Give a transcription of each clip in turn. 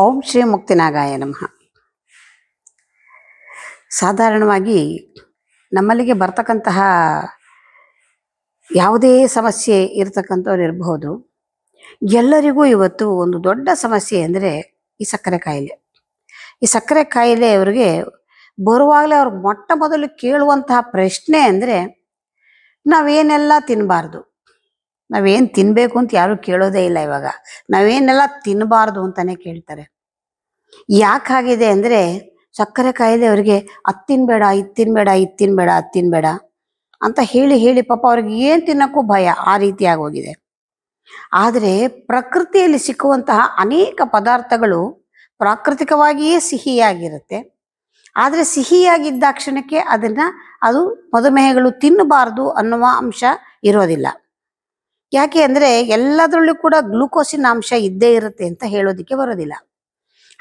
ಓಂ ಶ್ರೀ ಮುಕ್ತಿನಾಗಾಯ ನಮಃ ಸಾಧಾರಣವಾಗಿ ನಮ್ಮಲ್ಲಿಗೆ ಬರ್ತಕ್ಕಂತಹ ಯಾವುದೇ ಸಮಸ್ಯೆ ಇರತಕ್ಕಂಥವ್ರು ಇರಬಹುದು ಎಲ್ಲರಿಗೂ ಇವತ್ತು ಒಂದು ದೊಡ್ಡ ಸಮಸ್ಯೆ ಅಂದರೆ ಈ ಸಕ್ಕರೆ ಕಾಯಿಲೆ ಈ ಸಕ್ಕರೆ ಕಾಯಿಲೆ ಅವರಿಗೆ ಬರುವಾಗಲೇ ಅವ್ರಿಗೆ ಮೊಟ್ಟ ಮೊದಲು ಕೇಳುವಂತಹ ಪ್ರಶ್ನೆ ಅಂದರೆ ನಾವೇನೆಲ್ಲ ತಿನ್ನಬಾರ್ದು ನಾವೇನು ತಿನ್ನಬೇಕು ಅಂತ ಯಾರು ಕೇಳೋದೇ ಇಲ್ಲ ಇವಾಗ ನಾವೇನೆಲ್ಲ ತಿನ್ನಬಾರ್ದು ಅಂತಲೇ ಕೇಳ್ತಾರೆ ಯಾಕೆ ಆಗಿದೆ ಅಂದರೆ ಸಕ್ಕರೆ ಕಾಯಿಲೆ ಅವರಿಗೆ ಅತ್ತಿನ ಬೇಡ ಇತ್ತಿನ ಬೇಡ ಇತ್ತಿನ ಬೇಡ ಅತ್ತಿನ ಬೇಡ ಅಂತ ಹೇಳಿ ಹೇಳಿ ಪಾಪ ಅವ್ರಿಗೆ ಏನು ತಿನ್ನೋಕ್ಕೂ ಭಯ ಆ ರೀತಿಯಾಗಿ ಹೋಗಿದೆ ಆದರೆ ಪ್ರಕೃತಿಯಲ್ಲಿ ಸಿಕ್ಕುವಂತಹ ಅನೇಕ ಪದಾರ್ಥಗಳು ಪ್ರಾಕೃತಿಕವಾಗಿಯೇ ಸಿಹಿಯಾಗಿರುತ್ತೆ ಆದರೆ ಕ್ಷಣಕ್ಕೆ ಅದನ್ನು ಅದು ಮಧುಮೇಹಗಳು ತಿನ್ನಬಾರ್ದು ಅನ್ನುವ ಅಂಶ ಇರೋದಿಲ್ಲ ಯಾಕೆ ಅಂದ್ರೆ ಎಲ್ಲದರಲ್ಲೂ ಕೂಡ ಗ್ಲೂಕೋಸಿನ ಅಂಶ ಇದ್ದೇ ಇರುತ್ತೆ ಅಂತ ಹೇಳೋದಿಕ್ಕೆ ಬರೋದಿಲ್ಲ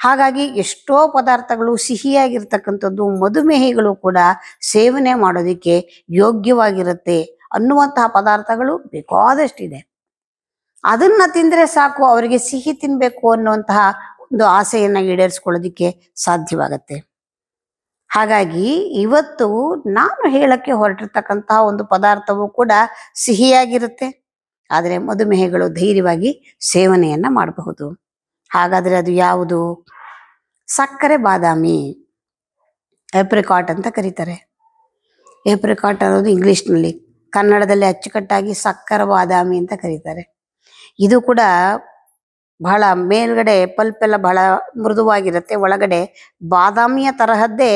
ಹಾಗಾಗಿ ಎಷ್ಟೋ ಪದಾರ್ಥಗಳು ಸಿಹಿಯಾಗಿರ್ತಕ್ಕಂಥದ್ದು ಮಧುಮೇಹಿಗಳು ಕೂಡ ಸೇವನೆ ಮಾಡೋದಕ್ಕೆ ಯೋಗ್ಯವಾಗಿರುತ್ತೆ ಅನ್ನುವಂತಹ ಪದಾರ್ಥಗಳು ಬೇಕಾದಷ್ಟಿದೆ ಅದನ್ನ ತಿಂದ್ರೆ ಸಾಕು ಅವರಿಗೆ ಸಿಹಿ ತಿನ್ಬೇಕು ಅನ್ನುವಂತಹ ಒಂದು ಆಸೆಯನ್ನು ಈಡೇರಿಸ್ಕೊಳ್ಳೋದಿಕ್ಕೆ ಸಾಧ್ಯವಾಗತ್ತೆ ಹಾಗಾಗಿ ಇವತ್ತು ನಾನು ಹೇಳಕ್ಕೆ ಹೊರಟಿರ್ತಕ್ಕಂತಹ ಒಂದು ಪದಾರ್ಥವು ಕೂಡ ಸಿಹಿಯಾಗಿರುತ್ತೆ ಆದರೆ ಮಧುಮೇಹಗಳು ಧೈರ್ಯವಾಗಿ ಸೇವನೆಯನ್ನು ಮಾಡಬಹುದು ಹಾಗಾದರೆ ಅದು ಯಾವುದು ಸಕ್ಕರೆ ಬಾದಾಮಿ ಎಪ್ರಿಕಾಟ್ ಅಂತ ಕರೀತಾರೆ ಎಪ್ರಿಕಾಟ್ ಅನ್ನೋದು ಇಂಗ್ಲೀಷ್ನಲ್ಲಿ ಕನ್ನಡದಲ್ಲಿ ಅಚ್ಚುಕಟ್ಟಾಗಿ ಸಕ್ಕರೆ ಬಾದಾಮಿ ಅಂತ ಕರೀತಾರೆ ಇದು ಕೂಡ ಬಹಳ ಮೇಲ್ಗಡೆ ಪಲ್ಪೆಲ್ಲ ಬಹಳ ಮೃದುವಾಗಿರುತ್ತೆ ಒಳಗಡೆ ಬಾದಾಮಿಯ ತರಹದ್ದೇ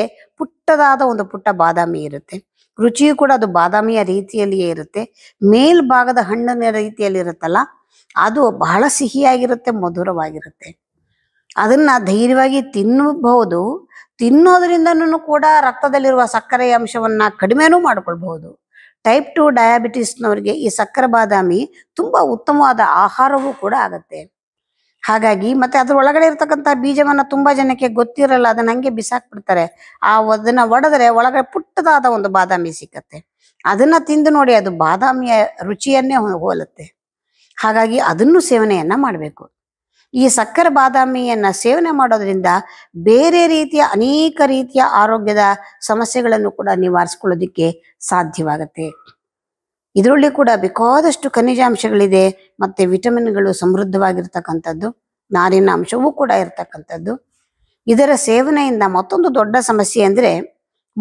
ಪುಟ್ಟದಾದ ಒಂದು ಪುಟ್ಟ ಬಾದಾಮಿ ಇರುತ್ತೆ ರುಚಿಯು ಕೂಡ ಅದು ಬಾದಾಮಿಯ ರೀತಿಯಲ್ಲಿಯೇ ಇರುತ್ತೆ ಮೇಲ್ಭಾಗದ ಹಣ್ಣಿನ ರೀತಿಯಲ್ಲಿ ಇರುತ್ತಲ್ಲ ಅದು ಬಹಳ ಸಿಹಿಯಾಗಿರುತ್ತೆ ಮಧುರವಾಗಿರುತ್ತೆ ಅದನ್ನ ಧೈರ್ಯವಾಗಿ ತಿನ್ನಬಹುದು ತಿನ್ನೋದ್ರಿಂದನೂ ಕೂಡ ರಕ್ತದಲ್ಲಿರುವ ಸಕ್ಕರೆಯ ಅಂಶವನ್ನ ಕಡಿಮೆನೂ ಮಾಡಿಕೊಳ್ಬಹುದು ಟೈಪ್ ಟು ಡಯಾಬಿಟಿಸ್ನವರಿಗೆ ಈ ಸಕ್ಕರೆ ಬಾದಾಮಿ ತುಂಬಾ ಉತ್ತಮವಾದ ಆಹಾರವೂ ಕೂಡ ಆಗುತ್ತೆ ಹಾಗಾಗಿ ಮತ್ತೆ ಅದ್ರ ಒಳಗಡೆ ಇರ್ತಕ್ಕಂಥ ಬೀಜವನ್ನ ತುಂಬಾ ಜನಕ್ಕೆ ಗೊತ್ತಿರಲ್ಲ ಅದನ್ನ ಹಂಗೆ ಬಿಸಾಕ್ಬಿಡ್ತಾರೆ ಆ ಅದನ್ನ ಒಡೆದ್ರೆ ಒಳಗಡೆ ಪುಟ್ಟದಾದ ಒಂದು ಬಾದಾಮಿ ಸಿಕ್ಕತ್ತೆ ಅದನ್ನ ತಿಂದು ನೋಡಿ ಅದು ಬಾದಾಮಿಯ ರುಚಿಯನ್ನೇ ಹೋಲುತ್ತೆ ಹಾಗಾಗಿ ಅದನ್ನು ಸೇವನೆಯನ್ನ ಮಾಡಬೇಕು ಈ ಸಕ್ಕರೆ ಬಾದಾಮಿಯನ್ನ ಸೇವನೆ ಮಾಡೋದ್ರಿಂದ ಬೇರೆ ರೀತಿಯ ಅನೇಕ ರೀತಿಯ ಆರೋಗ್ಯದ ಸಮಸ್ಯೆಗಳನ್ನು ಕೂಡ ನಿವಾರಿಸ್ಕೊಳ್ಳೋದಿಕ್ಕೆ ಸಾಧ್ಯವಾಗುತ್ತೆ ಇದರಲ್ಲಿ ಕೂಡ ಬೇಕಾದಷ್ಟು ಖನಿಜಾಂಶಗಳಿದೆ ಮತ್ತೆ ವಿಟಮಿನ್ಗಳು ಸಮೃದ್ಧವಾಗಿರ್ತಕ್ಕಂಥದ್ದು ನಾರಿನ ಅಂಶವೂ ಕೂಡ ಇರತಕ್ಕಂಥದ್ದು ಇದರ ಸೇವನೆಯಿಂದ ಮತ್ತೊಂದು ದೊಡ್ಡ ಸಮಸ್ಯೆ ಅಂದರೆ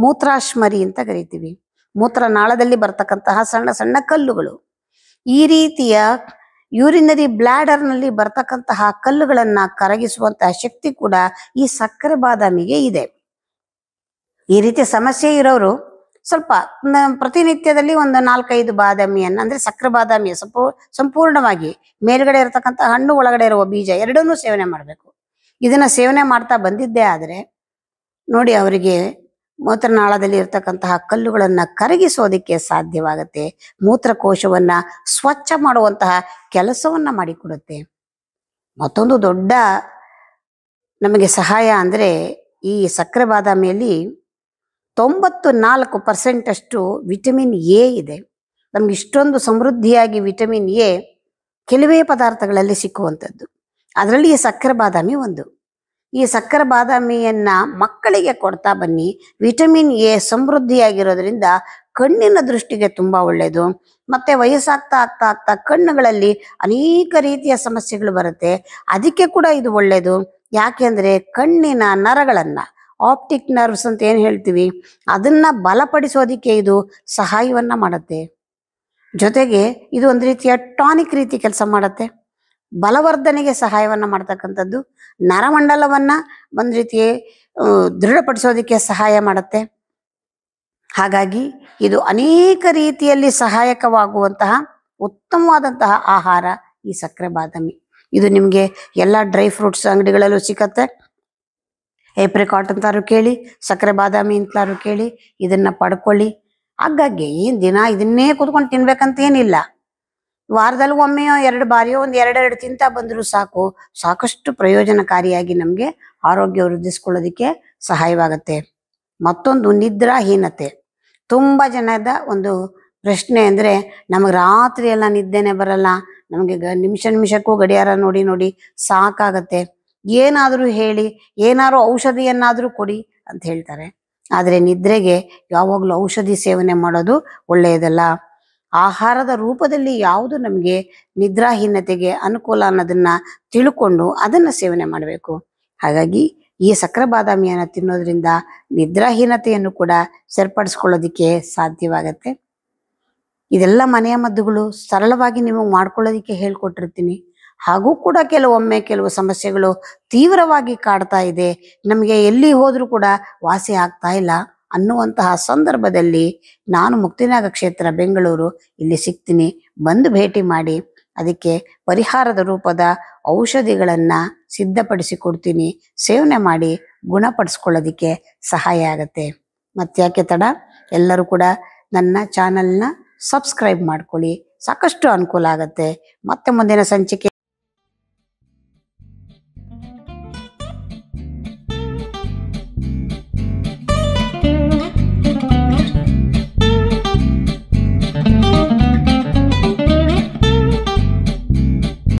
ಮೂತ್ರಾಶ್ಮರಿ ಅಂತ ಕರಿತೀವಿ ಮೂತ್ರನಾಳದಲ್ಲಿ ಬರ್ತಕ್ಕಂತಹ ಸಣ್ಣ ಸಣ್ಣ ಕಲ್ಲುಗಳು ಈ ರೀತಿಯ ಯೂರಿನರಿ ಬ್ಲ್ಯಾಡರ್ನಲ್ಲಿ ಬರ್ತಕ್ಕಂತಹ ಕಲ್ಲುಗಳನ್ನು ಕರಗಿಸುವಂತಹ ಶಕ್ತಿ ಕೂಡ ಈ ಸಕ್ಕರೆ ಬಾದಾಮಿಗೆ ಇದೆ ಈ ರೀತಿಯ ಸಮಸ್ಯೆ ಇರೋರು ಸ್ವಲ್ಪ ಪ್ರತಿನಿತ್ಯದಲ್ಲಿ ಒಂದು ನಾಲ್ಕೈದು ಬಾದಾಮಿಯನ್ನು ಅಂದ್ರೆ ಸಕ್ಕರೆ ಬಾದಾಮಿ ಸಂಪೂ ಸಂಪೂರ್ಣವಾಗಿ ಮೇಲ್ಗಡೆ ಇರತಕ್ಕಂಥ ಹಣ್ಣು ಒಳಗಡೆ ಇರುವ ಬೀಜ ಎರಡನ್ನೂ ಸೇವನೆ ಮಾಡಬೇಕು ಇದನ್ನ ಸೇವನೆ ಮಾಡ್ತಾ ಬಂದಿದ್ದೇ ಆದರೆ ನೋಡಿ ಅವರಿಗೆ ಮೂತ್ರನಾಳದಲ್ಲಿ ಇರತಕ್ಕಂತಹ ಕಲ್ಲುಗಳನ್ನ ಕರಗಿಸೋದಕ್ಕೆ ಸಾಧ್ಯವಾಗುತ್ತೆ ಮೂತ್ರಕೋಶವನ್ನ ಸ್ವಚ್ಛ ಮಾಡುವಂತಹ ಕೆಲಸವನ್ನ ಮಾಡಿಕೊಡುತ್ತೆ ಮತ್ತೊಂದು ದೊಡ್ಡ ನಮಗೆ ಸಹಾಯ ಅಂದರೆ ಈ ಸಕ್ಕರೆ ಬಾದಾಮಿಯಲ್ಲಿ ತೊಂಬತ್ತು ನಾಲ್ಕು ಪರ್ಸೆಂಟಷ್ಟು ವಿಟಮಿನ್ ಎ ಇದೆ ನಮ್ಗೆ ಇಷ್ಟೊಂದು ಸಮೃದ್ಧಿಯಾಗಿ ವಿಟಮಿನ್ ಎ ಕೆಲವೇ ಪದಾರ್ಥಗಳಲ್ಲಿ ಸಿಕ್ಕುವಂಥದ್ದು ಅದರಲ್ಲಿ ಈ ಸಕ್ಕರೆ ಬಾದಾಮಿ ಒಂದು ಈ ಸಕ್ಕರೆ ಬಾದಾಮಿಯನ್ನು ಮಕ್ಕಳಿಗೆ ಕೊಡ್ತಾ ಬನ್ನಿ ವಿಟಮಿನ್ ಎ ಸಮೃದ್ಧಿಯಾಗಿರೋದ್ರಿಂದ ಕಣ್ಣಿನ ದೃಷ್ಟಿಗೆ ತುಂಬ ಒಳ್ಳೆಯದು ಮತ್ತು ವಯಸ್ಸಾಗ್ತಾ ಆಗ್ತಾ ಆಗ್ತಾ ಕಣ್ಣುಗಳಲ್ಲಿ ಅನೇಕ ರೀತಿಯ ಸಮಸ್ಯೆಗಳು ಬರುತ್ತೆ ಅದಕ್ಕೆ ಕೂಡ ಇದು ಒಳ್ಳೆಯದು ಯಾಕೆಂದರೆ ಕಣ್ಣಿನ ನರಗಳನ್ನು ಆಪ್ಟಿಕ್ ನರ್ವ್ಸ್ ಅಂತ ಏನು ಹೇಳ್ತೀವಿ ಅದನ್ನು ಬಲಪಡಿಸೋದಕ್ಕೆ ಇದು ಸಹಾಯವನ್ನು ಮಾಡುತ್ತೆ ಜೊತೆಗೆ ಇದು ಒಂದು ರೀತಿಯ ಟಾನಿಕ್ ರೀತಿ ಕೆಲಸ ಮಾಡುತ್ತೆ ಬಲವರ್ಧನೆಗೆ ಸಹಾಯವನ್ನು ಮಾಡ್ತಕ್ಕಂಥದ್ದು ನರಮಂಡಲವನ್ನು ಒಂದು ರೀತಿ ದೃಢಪಡಿಸೋದಕ್ಕೆ ಸಹಾಯ ಮಾಡುತ್ತೆ ಹಾಗಾಗಿ ಇದು ಅನೇಕ ರೀತಿಯಲ್ಲಿ ಸಹಾಯಕವಾಗುವಂತಹ ಉತ್ತಮವಾದಂತಹ ಆಹಾರ ಈ ಸಕ್ಕರೆ ಬಾದಾಮಿ ಇದು ನಿಮಗೆ ಎಲ್ಲ ಡ್ರೈ ಫ್ರೂಟ್ಸ್ ಅಂಗಡಿಗಳಲ್ಲೂ ಸಿಗತ್ತೆ ಏಪ್ರಿಕಾಟ್ ಅಂತಾರು ಕೇಳಿ ಸಕ್ಕರೆ ಬಾದಾಮಿ ಅಂತಾರು ಕೇಳಿ ಇದನ್ನ ಪಡ್ಕೊಳ್ಳಿ ಹಾಗಾಗಿ ದಿನ ಇದನ್ನೇ ಕೂತ್ಕೊಂಡು ತಿನ್ಬೇಕಂತ ಏನಿಲ್ಲ ವಾರದಲ್ಲಿ ಒಮ್ಮೆಯೋ ಎರಡು ಬಾರಿಯೋ ಒಂದು ಎರಡೆರಡು ತಿಂತಾ ಬಂದರೂ ಸಾಕು ಸಾಕಷ್ಟು ಪ್ರಯೋಜನಕಾರಿಯಾಗಿ ನಮಗೆ ಆರೋಗ್ಯ ವೃದ್ಧಿಸ್ಕೊಳ್ಳೋದಕ್ಕೆ ಸಹಾಯವಾಗುತ್ತೆ ಮತ್ತೊಂದು ನಿದ್ರಾಹೀನತೆ ತುಂಬ ಜನದ ಒಂದು ಪ್ರಶ್ನೆ ಅಂದರೆ ನಮಗೆ ರಾತ್ರಿ ಎಲ್ಲ ನಿದ್ದೆನೆ ಬರಲ್ಲ ನಮಗೆ ನಿಮಿಷ ನಿಮಿಷಕ್ಕೂ ಗಡಿಯಾರ ನೋಡಿ ನೋಡಿ ಸಾಕಾಗತ್ತೆ ಏನಾದರೂ ಹೇಳಿ ಏನಾದ್ರು ಔಷಧಿಯನ್ನಾದರೂ ಕೊಡಿ ಅಂತ ಹೇಳ್ತಾರೆ ಆದರೆ ನಿದ್ರೆಗೆ ಯಾವಾಗಲೂ ಔಷಧಿ ಸೇವನೆ ಮಾಡೋದು ಒಳ್ಳೆಯದಲ್ಲ ಆಹಾರದ ರೂಪದಲ್ಲಿ ಯಾವುದು ನಮಗೆ ನಿದ್ರಾಹೀನತೆಗೆ ಅನುಕೂಲ ಅನ್ನೋದನ್ನ ತಿಳ್ಕೊಂಡು ಅದನ್ನು ಸೇವನೆ ಮಾಡಬೇಕು ಹಾಗಾಗಿ ಈ ಸಕ್ಕರೆ ಬಾದಾಮಿಯನ್ನು ತಿನ್ನೋದ್ರಿಂದ ನಿದ್ರಾಹೀನತೆಯನ್ನು ಕೂಡ ಸೇರ್ಪಡಿಸ್ಕೊಳ್ಳೋದಿಕ್ಕೆ ಸಾಧ್ಯವಾಗತ್ತೆ ಇದೆಲ್ಲ ಮನೆಯ ಮದ್ದುಗಳು ಸರಳವಾಗಿ ನಿಮಗೆ ಮಾಡ್ಕೊಳ್ಳೋದಕ್ಕೆ ಹೇಳ್ಕೊಟ್ಟಿರ್ತೀನಿ ಹಾಗೂ ಕೂಡ ಕೆಲವೊಮ್ಮೆ ಕೆಲವು ಸಮಸ್ಯೆಗಳು ತೀವ್ರವಾಗಿ ಕಾಡ್ತಾ ಇದೆ ನಮಗೆ ಎಲ್ಲಿ ಹೋದರೂ ಕೂಡ ವಾಸಿ ಆಗ್ತಾ ಇಲ್ಲ ಅನ್ನುವಂತಹ ಸಂದರ್ಭದಲ್ಲಿ ನಾನು ಮುಕ್ತಿನಾಗ ಕ್ಷೇತ್ರ ಬೆಂಗಳೂರು ಇಲ್ಲಿ ಸಿಗ್ತೀನಿ ಬಂದು ಭೇಟಿ ಮಾಡಿ ಅದಕ್ಕೆ ಪರಿಹಾರದ ರೂಪದ ಔಷಧಿಗಳನ್ನು ಸಿದ್ಧಪಡಿಸಿಕೊಡ್ತೀನಿ ಸೇವನೆ ಮಾಡಿ ಗುಣಪಡಿಸ್ಕೊಳ್ಳೋದಕ್ಕೆ ಸಹಾಯ ಆಗತ್ತೆ ಮತ್ತ್ಯಾಕೆ ತಡ ಎಲ್ಲರೂ ಕೂಡ ನನ್ನ ಚಾನಲ್ನ ಸಬ್ಸ್ಕ್ರೈಬ್ ಮಾಡ್ಕೊಳ್ಳಿ ಸಾಕಷ್ಟು ಅನುಕೂಲ ಆಗತ್ತೆ ಮತ್ತೆ ಮುಂದಿನ ಸಂಚಿಕೆ